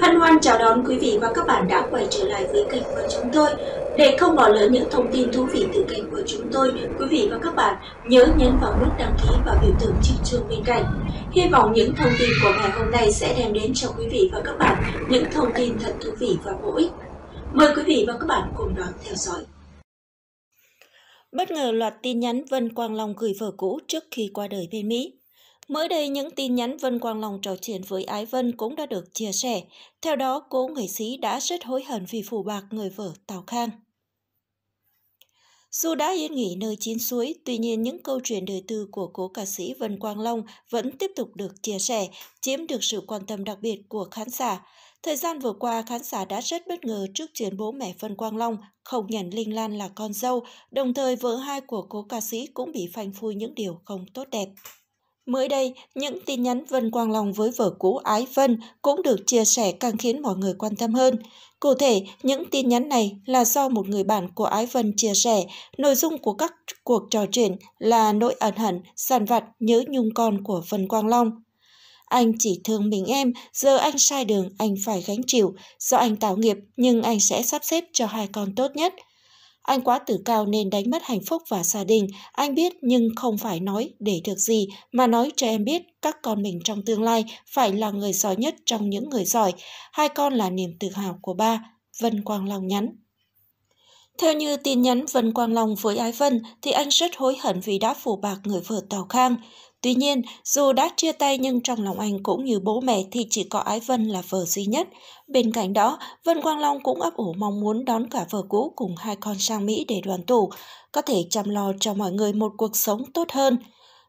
Hân hoan chào đón quý vị và các bạn đã quay trở lại với kênh của chúng tôi. Để không bỏ lỡ những thông tin thú vị từ kênh của chúng tôi, quý vị và các bạn nhớ nhấn vào nút đăng ký và biểu tượng chiếc chuông bên cạnh. Hy vọng những thông tin của ngày hôm nay sẽ đem đến cho quý vị và các bạn những thông tin thật thú vị và bổ ích. Mời quý vị và các bạn cùng đón theo dõi. Bất ngờ loạt tin nhắn Vân Quang Long gửi vợ cũ trước khi qua đời bên Mỹ. Mới đây, những tin nhắn Vân Quang Long trò chuyện với Ái Vân cũng đã được chia sẻ. Theo đó, cố nghệ sĩ đã rất hối hận vì phù bạc người vợ Tào Khang. Dù đã yên nghỉ nơi chín suối, tuy nhiên những câu chuyện đời tư của cố ca sĩ Vân Quang Long vẫn tiếp tục được chia sẻ, chiếm được sự quan tâm đặc biệt của khán giả. Thời gian vừa qua, khán giả đã rất bất ngờ trước chuyện bố mẹ Vân Quang Long không nhận Linh Lan là con dâu, đồng thời vợ hai của cố ca sĩ cũng bị phanh phui những điều không tốt đẹp. Mới đây, những tin nhắn Vân Quang Long với vợ cũ Ái Vân cũng được chia sẻ càng khiến mọi người quan tâm hơn. Cụ thể, những tin nhắn này là do một người bạn của Ái Vân chia sẻ. Nội dung của các cuộc trò chuyện là nỗi ẩn hận, sàn vặt nhớ nhung con của Vân Quang Long. Anh chỉ thương mình em, giờ anh sai đường, anh phải gánh chịu. Do anh tạo nghiệp, nhưng anh sẽ sắp xếp cho hai con tốt nhất – anh quá tự cao nên đánh mất hạnh phúc và gia đình. Anh biết nhưng không phải nói để được gì, mà nói cho em biết các con mình trong tương lai phải là người giỏi nhất trong những người giỏi. Hai con là niềm tự hào của ba, Vân Quang Long nhắn. Theo như tin nhắn Vân Quang Long với Ái Vân thì anh rất hối hận vì đã phủ bạc người vợ Tào Khang. Tuy nhiên, dù đã chia tay nhưng trong lòng anh cũng như bố mẹ thì chỉ có Ái Vân là vợ duy nhất. Bên cạnh đó, Vân Quang Long cũng ấp ủ mong muốn đón cả vợ cũ cùng hai con sang Mỹ để đoàn tụ, có thể chăm lo cho mọi người một cuộc sống tốt hơn.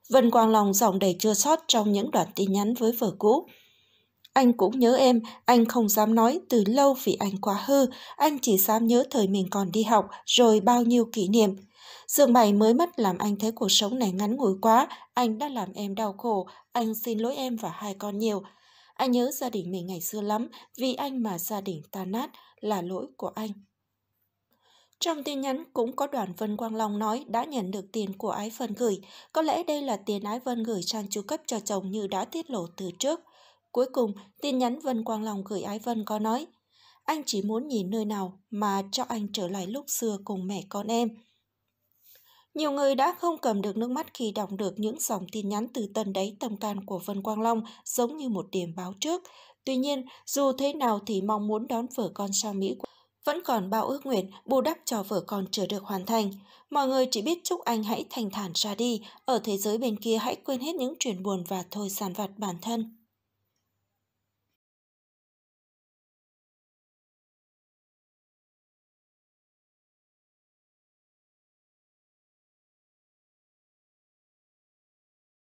Vân Quang Long dòng đầy chưa sót trong những đoạn tin nhắn với vợ cũ. Anh cũng nhớ em, anh không dám nói từ lâu vì anh quá hư, anh chỉ dám nhớ thời mình còn đi học rồi bao nhiêu kỷ niệm. Dường mày mới mất làm anh thấy cuộc sống này ngắn ngủi quá, anh đã làm em đau khổ, anh xin lỗi em và hai con nhiều. Anh nhớ gia đình mình ngày xưa lắm, vì anh mà gia đình tan nát là lỗi của anh. Trong tin nhắn cũng có đoàn Vân Quang Long nói đã nhận được tiền của Ái Vân gửi. Có lẽ đây là tiền Ái Vân gửi sang chu cấp cho chồng như đã tiết lộ từ trước. Cuối cùng, tin nhắn Vân Quang Long gửi Ái Vân có nói, anh chỉ muốn nhìn nơi nào mà cho anh trở lại lúc xưa cùng mẹ con em. Nhiều người đã không cầm được nước mắt khi đọc được những dòng tin nhắn từ tận đáy tâm can của Vân Quang Long giống như một điểm báo trước. Tuy nhiên, dù thế nào thì mong muốn đón vợ con sang Mỹ của vẫn còn bao ước nguyện bù đắp cho vợ con chưa được hoàn thành. Mọi người chỉ biết chúc anh hãy thành thản ra đi, ở thế giới bên kia hãy quên hết những chuyện buồn và thôi sàn vặt bản thân.